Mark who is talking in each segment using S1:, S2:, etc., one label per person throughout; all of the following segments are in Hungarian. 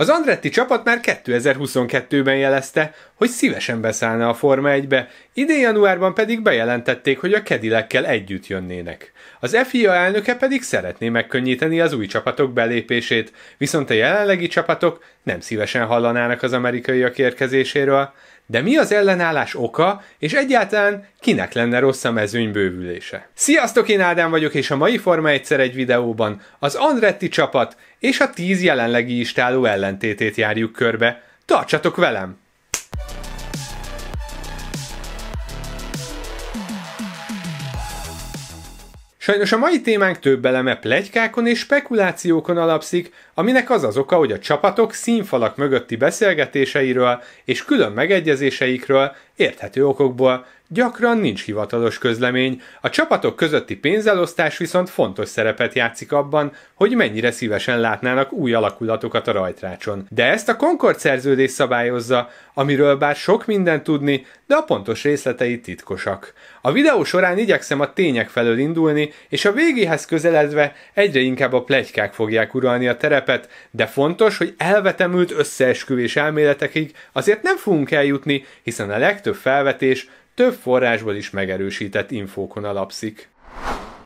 S1: Az Andretti csapat már 2022-ben jelezte, hogy szívesen beszállna a Forma 1-be, idén januárban pedig bejelentették, hogy a kedilekkel együtt jönnének. Az FIA elnöke pedig szeretné megkönnyíteni az új csapatok belépését, viszont a jelenlegi csapatok nem szívesen hallanának az amerikaiak érkezéséről, de mi az ellenállás oka, és egyáltalán kinek lenne rossz a mezőny bővülése. Sziasztok, én Ádám vagyok, és a mai Forma egyszer egy videóban az Andretti csapat és a 10 jelenlegi istáló ellentétét járjuk körbe. Tartsatok velem! Sajnos a mai témánk több eleme plegykákon és spekulációkon alapszik, aminek az az oka, hogy a csapatok színfalak mögötti beszélgetéseiről és külön megegyezéseikről érthető okokból Gyakran nincs hivatalos közlemény, a csapatok közötti pénzelosztás viszont fontos szerepet játszik abban, hogy mennyire szívesen látnának új alakulatokat a rajtrácson. De ezt a Concord szerződés szabályozza, amiről bár sok mindent tudni, de a pontos részletei titkosak. A videó során igyekszem a tények felől indulni, és a végéhez közeledve egyre inkább a plegykák fogják uralni a terepet, de fontos, hogy elvetemült összeesküvés elméletekig azért nem fogunk eljutni, hiszen a legtöbb felvetés több forrásból is megerősített infókon alapszik.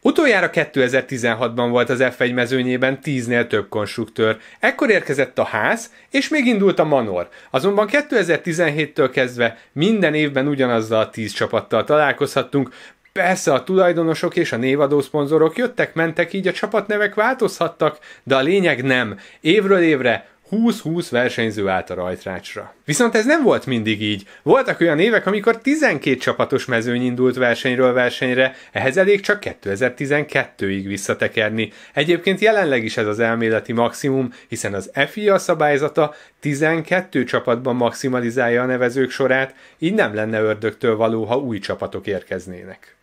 S1: Utoljára 2016-ban volt az F1 mezőnyében 10-nél több konstruktőr. Ekkor érkezett a ház, és még indult a Manor. Azonban 2017-től kezdve minden évben ugyanazzal a 10 csapattal találkozhattunk, Persze a tulajdonosok és a névadó szponzorok jöttek, mentek, így a csapatnevek változhattak, de a lényeg nem. Évről évre 20-20 versenyző állt a rajtrácsra. Viszont ez nem volt mindig így. Voltak olyan évek, amikor 12 csapatos mezőny indult versenyről versenyre, ehhez elég csak 2012-ig visszatekerni. Egyébként jelenleg is ez az elméleti maximum, hiszen az FIA szabályzata 12 csapatban maximalizálja a nevezők sorát, így nem lenne ördögtől való, ha új csapatok érkeznének.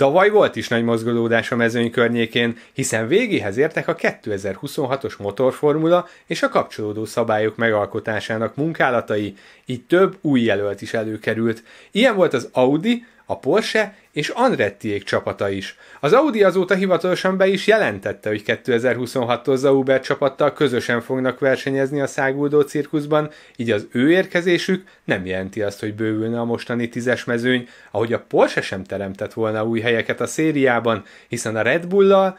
S1: Tavaly volt is nagy mozgolódás a mezőny környékén, hiszen végéhez értek a 2026-os motorformula és a kapcsolódó szabályok megalkotásának munkálatai, így több új jelölt is előkerült. Ilyen volt az Audi, a Porsche és Andrettiék csapata is. Az Audi azóta hivatalosan be is jelentette, hogy 2026-tól Zauber csapattal közösen fognak versenyezni a száguldó cirkuszban, így az ő érkezésük nem jelenti azt, hogy bővülne a mostani tízes mezőny, ahogy a Porsche sem teremtett volna új helyeket a szériában, hiszen a Red Bull-lal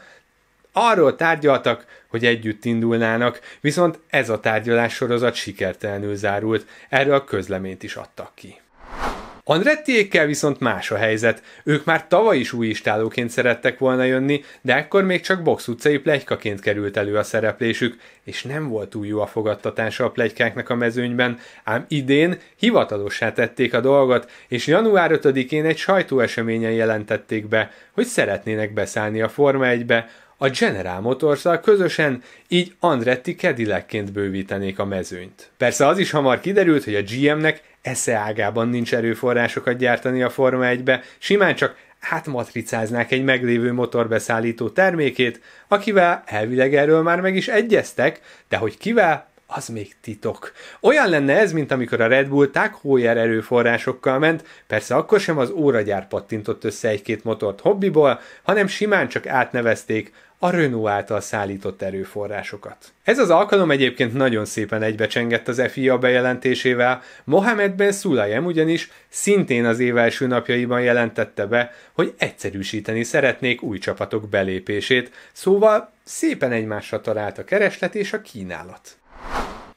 S1: arról tárgyaltak, hogy együtt indulnának, viszont ez a tárgyalás sorozat sikertelenül zárult, erről a közleményt is adtak ki. Andrettiékkel viszont más a helyzet. Ők már tavaly is új istálóként szerettek volna jönni, de akkor még csak box utcai plegykaként került elő a szereplésük, és nem volt túl jó a fogadtatása a plegykáknak a mezőnyben, ám idén hivatalossá tették a dolgot, és január 5-én egy sajtóeseményen jelentették be, hogy szeretnének beszállni a Forma 1-be, a General motors közösen így Andretti Kedilekként bővítenék a mezőnyt. Persze az is hamar kiderült, hogy a GM-nek eszeágában nincs erőforrásokat gyártani a Forma 1-be, simán csak átmatricáznák egy meglévő motorbeszállító termékét, akivel elvileg erről már meg is egyeztek, de hogy kivel, az még titok. Olyan lenne ez, mint amikor a Red Bull tákhójár erőforrásokkal ment, persze akkor sem az óragyár pattintott össze egy-két motort hobbiból, hanem simán csak átnevezték a Renault által szállított erőforrásokat. Ez az alkalom egyébként nagyon szépen egybecsengett az FIA bejelentésével, Mohamed Ben Sulayem ugyanis szintén az év első napjaiban jelentette be, hogy egyszerűsíteni szeretnék új csapatok belépését, szóval szépen egymásra talált a kereslet és a kínálat.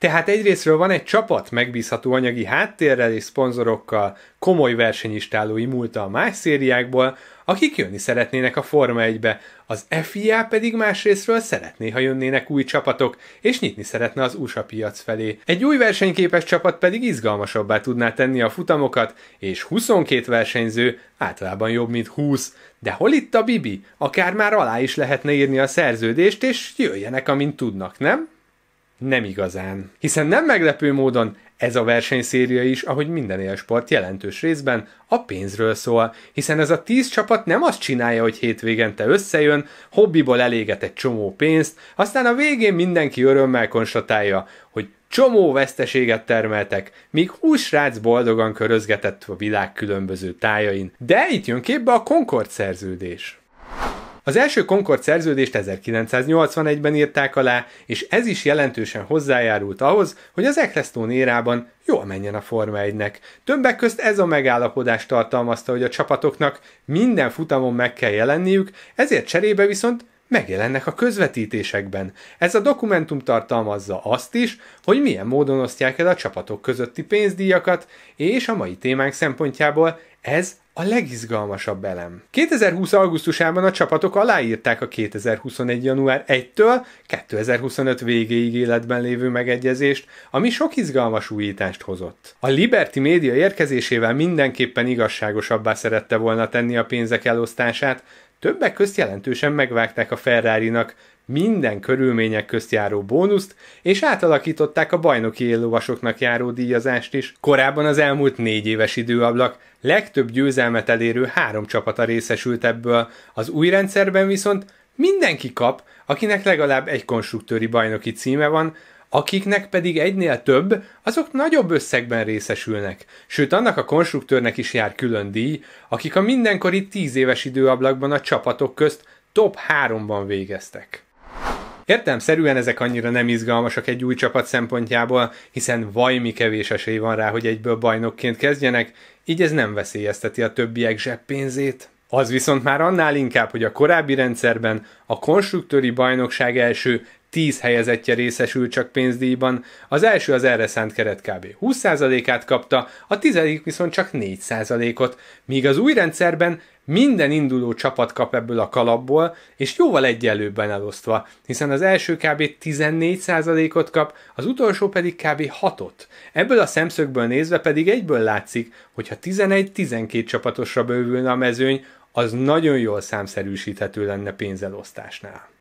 S1: Tehát egyrésztről van egy csapat megbízható anyagi háttérrel és szponzorokkal, komoly versenyistálói múlta a más szériákból, akik jönni szeretnének a Forma 1-be, az FIA pedig másrésztről szeretné, ha jönnének új csapatok, és nyitni szeretne az USA piac felé. Egy új versenyképes csapat pedig izgalmasabbá tudná tenni a futamokat, és 22 versenyző általában jobb, mint 20. De hol itt a Bibi? Akár már alá is lehetne írni a szerződést, és jöjjenek, amint tudnak, nem? nem igazán. Hiszen nem meglepő módon ez a versenyszéria is, ahogy minden élsport jelentős részben, a pénzről szól, hiszen ez a tíz csapat nem azt csinálja, hogy hétvégente összejön, hobbiból eléget egy csomó pénzt, aztán a végén mindenki örömmel konstatálja, hogy csomó veszteséget termeltek, míg húsrác boldogan körözgetett a világ különböző tájain. De itt jön képbe a Concord szerződés. Az első Concord szerződést 1981-ben írták alá, és ez is jelentősen hozzájárult ahhoz, hogy az Eccleston érában jól menjen a Forma 1-nek. Többek közt ez a megállapodás tartalmazta, hogy a csapatoknak minden futamon meg kell jelenniük, ezért cserébe viszont megjelennek a közvetítésekben. Ez a dokumentum tartalmazza azt is, hogy milyen módon osztják el a csapatok közötti pénzdíjakat, és a mai témánk szempontjából ez a legizgalmasabb elem. 2020. augusztusában a csapatok aláírták a 2021. január 1-től 2025 végéig életben lévő megegyezést, ami sok izgalmas újítást hozott. A Liberty média érkezésével mindenképpen igazságosabbá szerette volna tenni a pénzek elosztását, többek közt jelentősen megvágták a Ferrari-nak minden körülmények közt járó bónuszt, és átalakították a bajnoki élővasoknak járó díjazást is. Korábban az elmúlt négy éves időablak legtöbb győzelmet elérő három csapata részesült ebből, az új rendszerben viszont mindenki kap, akinek legalább egy konstruktőri bajnoki címe van, akiknek pedig egynél több, azok nagyobb összegben részesülnek. Sőt, annak a konstruktőrnek is jár külön díj, akik a mindenkori 10 éves időablakban a csapatok közt top 3-ban végeztek szerűen ezek annyira nem izgalmasak egy új csapat szempontjából, hiszen vajmi kevés esély van rá, hogy egyből bajnokként kezdjenek, így ez nem veszélyezteti a többiek zseppénzét. Az viszont már annál inkább, hogy a korábbi rendszerben a konstruktőri bajnokság első 10 helyezettje részesült csak pénzdíjban, az első az erre szánt keret kb. 20%-át kapta, a tizedik viszont csak 4%-ot, míg az új rendszerben minden induló csapat kap ebből a kalapból, és jóval egyenlőbben elosztva, hiszen az első kb. 14%-ot kap, az utolsó pedig kb. 6-ot. Ebből a szemszögből nézve pedig egyből látszik, hogy ha 11-12 csapatosra bővülne a mezőny, az nagyon jól számszerűsíthető lenne pénzelosztásnál.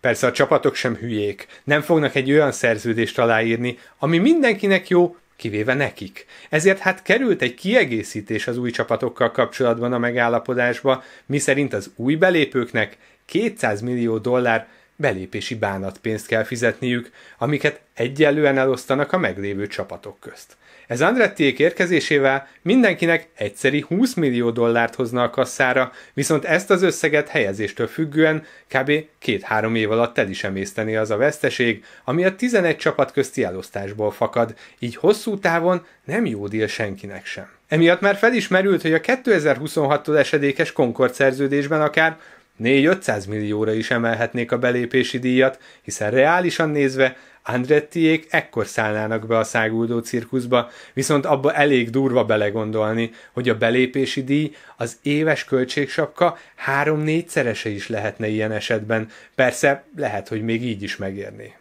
S1: Persze a csapatok sem hülyék, nem fognak egy olyan szerződést aláírni, ami mindenkinek jó, kivéve nekik. Ezért hát került egy kiegészítés az új csapatokkal kapcsolatban a megállapodásba, miszerint az új belépőknek 200 millió dollár belépési bánatpénzt kell fizetniük, amiket egyenlően elosztanak a meglévő csapatok közt. Ez Andrettiék érkezésével mindenkinek egyszeri 20 millió dollárt hozna a kasszára, viszont ezt az összeget helyezéstől függően kb. 2-3 év alatt el is emészteni az a veszteség, ami a 11 csapat közti elosztásból fakad, így hosszú távon nem jó díl senkinek sem. Emiatt már felismerült, hogy a 2026-tól esedékes Concord szerződésben akár 4-500 millióra is emelhetnék a belépési díjat, hiszen reálisan nézve Andrettiék ekkor szállnának be a száguldó cirkuszba, viszont abba elég durva belegondolni, hogy a belépési díj, az éves költségsapka három szerese is lehetne ilyen esetben. Persze, lehet, hogy még így is megérné.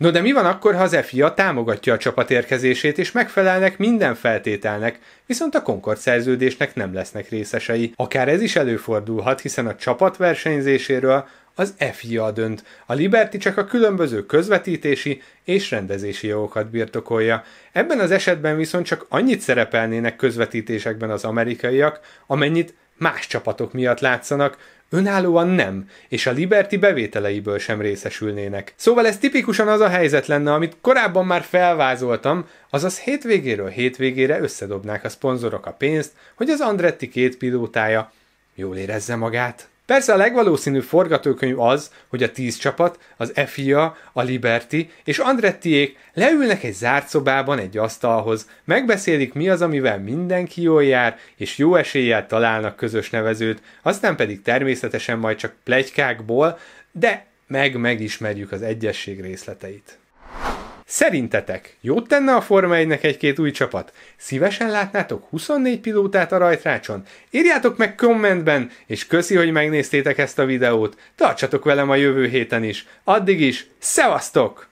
S1: No de mi van akkor, ha az FIA támogatja a csapat érkezését és megfelelnek minden feltételnek, viszont a Concord szerződésnek nem lesznek részesei? Akár ez is előfordulhat, hiszen a csapat versenyzéséről az FIA dönt. A Liberty csak a különböző közvetítési és rendezési jogokat birtokolja. Ebben az esetben viszont csak annyit szerepelnének közvetítésekben az amerikaiak, amennyit más csapatok miatt látszanak, Önállóan nem, és a Liberty bevételeiből sem részesülnének. Szóval ez tipikusan az a helyzet lenne, amit korábban már felvázoltam, azaz hétvégéről hétvégére összedobnák a szponzorok a pénzt, hogy az Andretti két pilótája jól érezze magát. Persze a legvalószínűbb forgatókönyv az, hogy a tíz csapat, az FIA, a Liberty és Andrettiék leülnek egy zárt szobában egy asztalhoz, megbeszélik mi az, amivel mindenki jól jár, és jó eséllyel találnak közös nevezőt, aztán pedig természetesen majd csak plegykákból, de meg megismerjük az egyesség részleteit. Szerintetek jót tenne a Forma 1 egy-két új csapat? Szívesen látnátok 24 pilótát a rajtrácson? Írjátok meg kommentben, és köszi, hogy megnéztétek ezt a videót. Tartsatok velem a jövő héten is. Addig is, szevasztok!